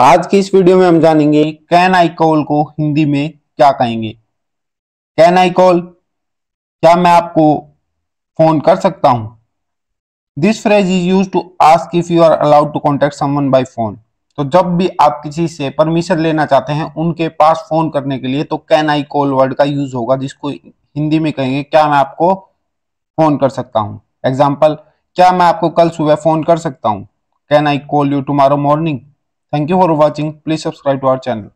आज की इस वीडियो में हम जानेंगे कैन आई कॉल को हिंदी में क्या कहेंगे कैन आई कॉल क्या मैं आपको फोन कर सकता हूं this phrase is use to ask if you are allowed to contact someone by phone तो जब भी आप किसी से परमिशन लेना चाहते हैं उनके पास फोन करने के लिए तो कैन आई कॉल वर्ड का यूज होगा जिसको हिंदी में कहेंगे क्या मैं आपको फोन कर सकता हूं एग्जाम्पल क्या मैं आपको कल सुबह फोन कर सकता हूं can I call you tomorrow morning Thank you for watching. Please subscribe to our channel.